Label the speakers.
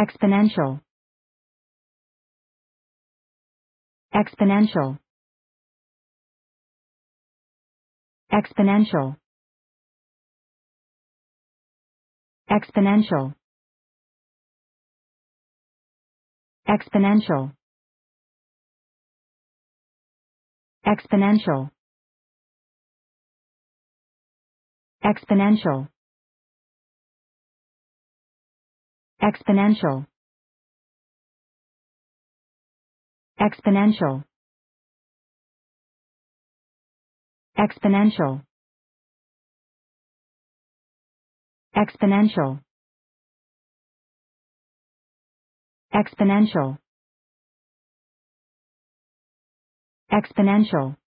Speaker 1: exponential exponential exponential exponential exponential exponential exponential exponential exponential exponential exponential exponential exponential